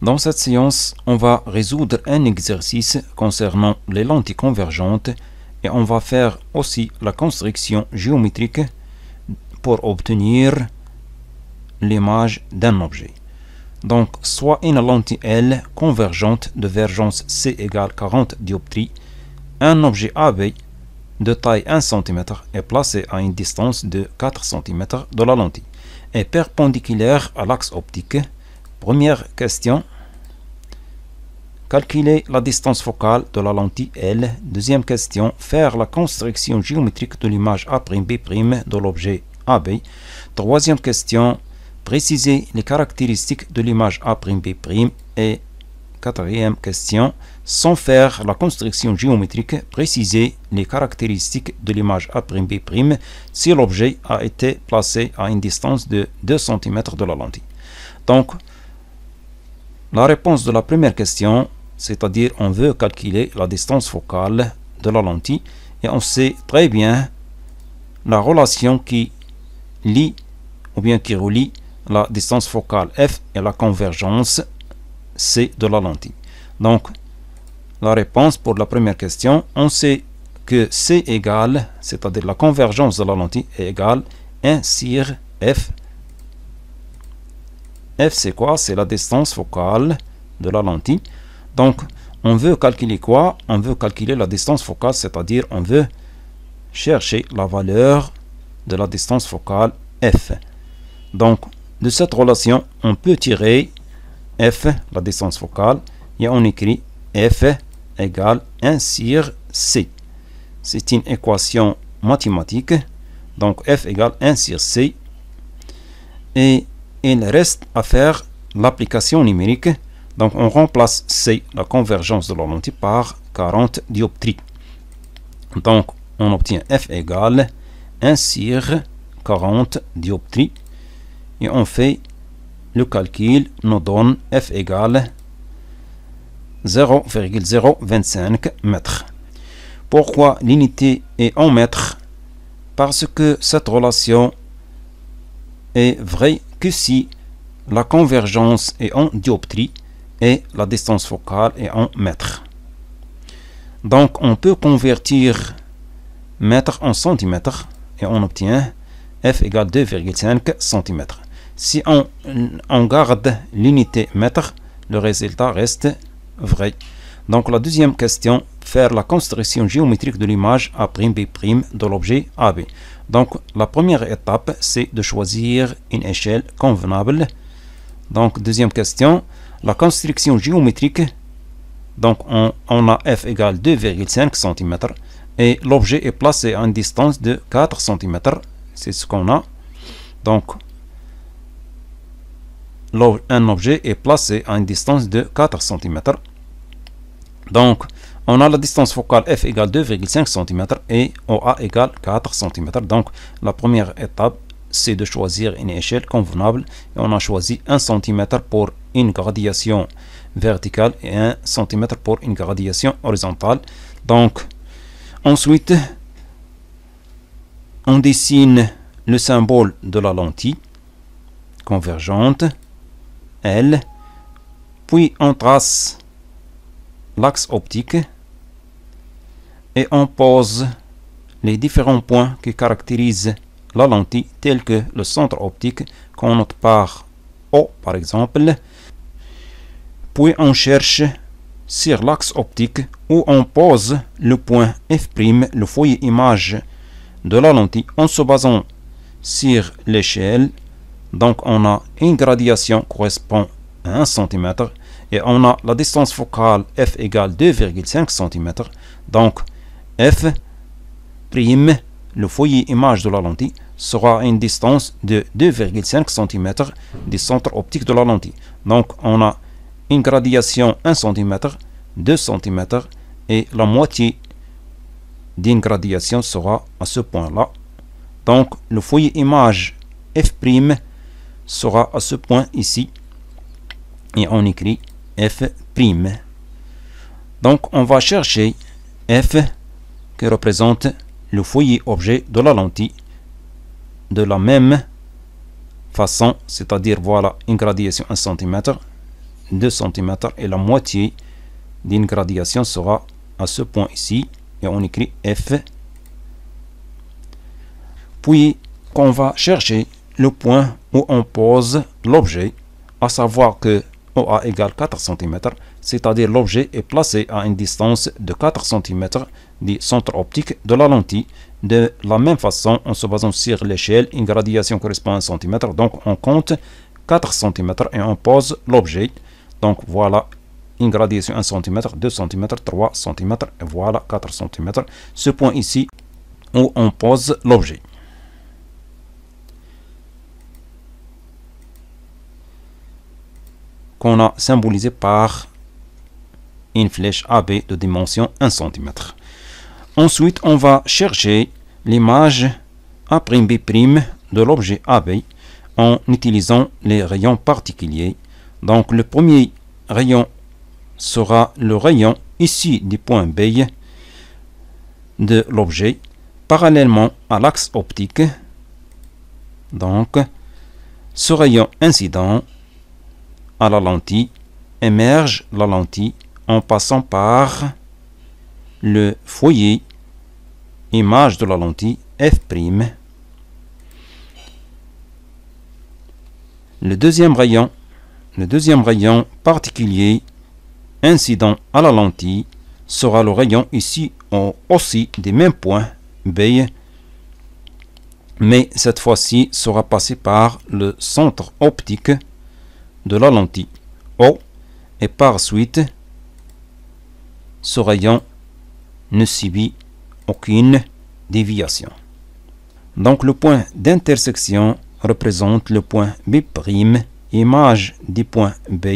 Dans cette séance, on va résoudre un exercice concernant les lentilles convergentes et on va faire aussi la construction géométrique pour obtenir l'image d'un objet. Donc, soit une lentille L convergente de vergence C égale 40 dioptries, un objet AB de taille 1 cm est placé à une distance de 4 cm de la lentille et perpendiculaire à l'axe optique Première question. Calculer la distance focale de la lentille L. Deuxième question. Faire la construction géométrique de l'image A'B' de l'objet AB. Troisième question. Préciser les caractéristiques de l'image A'B'. Et quatrième question. Sans faire la construction géométrique, préciser les caractéristiques de l'image A'B' si l'objet a été placé à une distance de 2 cm de la lentille. Donc, la réponse de la première question, c'est-à-dire on veut calculer la distance focale de la lentille et on sait très bien la relation qui lie ou bien qui relie la distance focale F et la convergence C de la lentille. Donc, la réponse pour la première question, on sait que C égale, c'est-à-dire la convergence de la lentille est égale 1 sur F F, c'est quoi C'est la distance focale de la lentille. Donc, on veut calculer quoi On veut calculer la distance focale, c'est-à-dire on veut chercher la valeur de la distance focale F. Donc, de cette relation, on peut tirer F, la distance focale, et on écrit F égale 1 sur C. C'est une équation mathématique. Donc, F égale 1 sur C. Et il reste à faire l'application numérique. Donc on remplace C, la convergence de la par 40 dioptries. Donc on obtient F égale 1 sur 40 dioptries. Et on fait le calcul, nous donne F égale 0,025 m. Pourquoi l'unité est en mètres Parce que cette relation est vraie que si la convergence est en dioptrie et la distance focale est en mètre. Donc on peut convertir mètre en centimètre et on obtient f égale 2,5 cm. Si on, on garde l'unité mètre, le résultat reste vrai. Donc la deuxième question, faire la construction géométrique de l'image A'B' de l'objet AB. Donc la première étape, c'est de choisir une échelle convenable. Donc deuxième question, la construction géométrique. Donc on, a F égale 2,5 cm et l'objet est placé à une distance de 4 cm. C'est ce qu'on a. Donc un objet est placé à une distance de 4 cm. Donc, on a la distance focale F égale 2,5 cm et OA égale 4 cm. Donc, la première étape, c'est de choisir une échelle convenable. Et on a choisi 1 cm pour une gradation verticale et 1 cm pour une gradation horizontale. Donc, ensuite, on dessine le symbole de la lentille convergente, L, puis on trace l'axe optique et on pose les différents points qui caractérisent la lentille tels que le centre optique qu'on note par O par exemple puis on cherche sur l'axe optique où on pose le point F', le foyer image de la lentille en se basant sur l'échelle donc on a une gradation correspond à 1 cm et on a la distance focale F égale 2,5 cm. Donc, F prime, le foyer image de la lentille, sera à une distance de 2,5 cm du centre optique de la lentille. Donc, on a une gradation 1 cm, 2 cm et la moitié d'une gradation sera à ce point-là. Donc, le foyer image F' prime sera à ce point ici. Et on écrit f'. Donc, on va chercher f qui représente le foyer objet de la lentille de la même façon, c'est-à-dire voilà une gradation 1 cm, 2 cm et la moitié d'une gradation sera à ce point ici et on écrit F. Puis qu'on va chercher le point où on pose l'objet, à savoir que a égale 4 cm, c'est-à-dire l'objet est placé à une distance de 4 cm du centre optique de la lentille. De la même façon, en se basant sur l'échelle, une gradation correspond à 1 cm, donc on compte 4 cm et on pose l'objet. Donc voilà une gradation 1 cm, 2 cm, 3 cm, et voilà 4 cm. Ce point ici où on pose l'objet. qu'on a symbolisé par une flèche AB de dimension 1 cm. Ensuite, on va chercher l'image A'B' de l'objet AB en utilisant les rayons particuliers. Donc, le premier rayon sera le rayon ici du point B de l'objet parallèlement à l'axe optique. Donc, ce rayon incident à la lentille émerge la lentille en passant par le foyer image de la lentille F'. Le deuxième rayon, le deuxième rayon particulier incident à la lentille sera le rayon ici aussi des mêmes points B mais cette fois-ci sera passé par le centre optique de la lentille O oh, et par suite ce rayon ne subit aucune déviation. Donc le point d'intersection représente le point B', image du point B,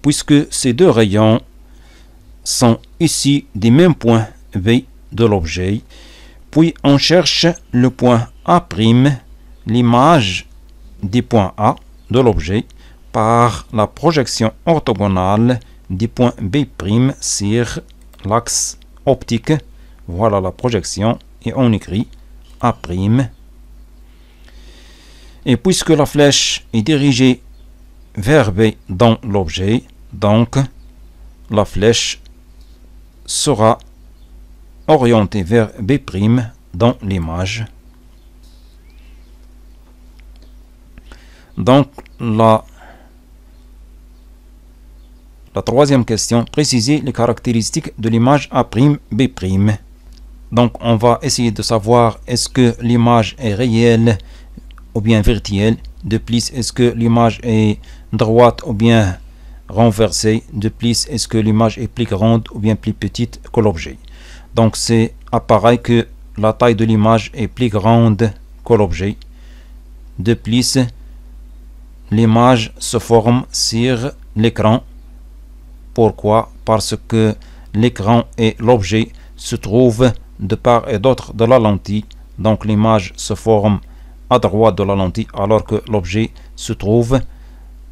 puisque ces deux rayons sont ici des mêmes points B de l'objet. Puis on cherche le point A', l'image des points A de l'objet par la projection orthogonale du point B' sur l'axe optique. Voilà la projection et on écrit A'. Et puisque la flèche est dirigée vers B dans l'objet, donc la flèche sera orientée vers B' dans l'image. Donc la la troisième question, préciser les caractéristiques de l'image A'B'. Donc on va essayer de savoir est-ce que l'image est réelle ou bien virtuelle. De plus, est-ce que l'image est droite ou bien renversée. De plus, est-ce que l'image est plus grande ou bien plus petite que l'objet. Donc c'est appareil que la taille de l'image est plus grande que l'objet. De plus, l'image se forme sur l'écran pourquoi Parce que l'écran et l'objet se trouvent de part et d'autre de la lentille, donc l'image se forme à droite de la lentille alors que l'objet se trouve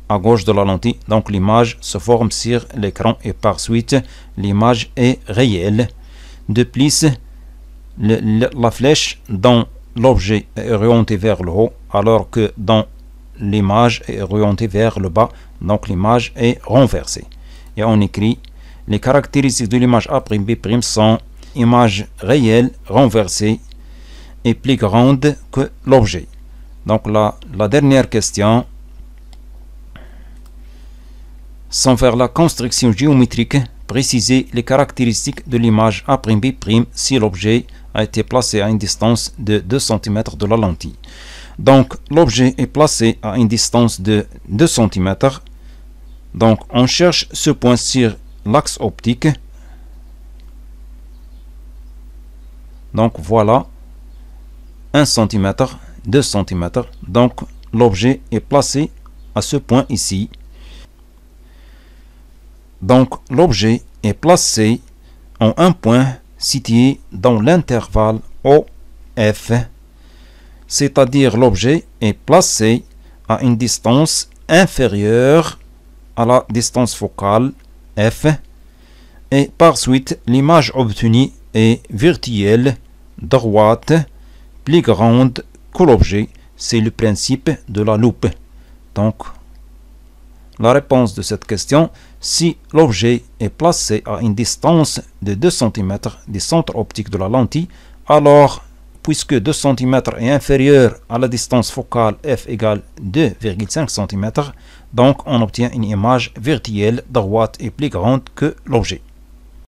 à gauche de la lentille, donc l'image se forme sur l'écran et par suite l'image est réelle. De plus, la flèche dans l'objet est orientée vers le haut alors que dans l'image est orientée vers le bas, donc l'image est renversée et on écrit les caractéristiques de l'image A'B' sont image réelle renversée et plus grande que l'objet. Donc la, la dernière question, sans faire la construction géométrique, préciser les caractéristiques de l'image A'B' si l'objet a été placé à une distance de 2 cm de la lentille. Donc l'objet est placé à une distance de 2 cm donc on cherche ce point sur l'axe optique. Donc voilà, 1 cm, 2 cm. Donc l'objet est placé à ce point ici. Donc l'objet est placé en un point situé dans l'intervalle OF, c'est-à-dire l'objet est placé à une distance inférieure à la distance focale F et par suite l'image obtenue est virtuelle, droite, plus grande que l'objet. C'est le principe de la loupe. Donc, la réponse de cette question, si l'objet est placé à une distance de 2 cm du centre optique de la lentille, alors puisque 2 cm est inférieur à la distance focale f égale 2,5 cm, donc on obtient une image verticale droite et plus grande que l'objet.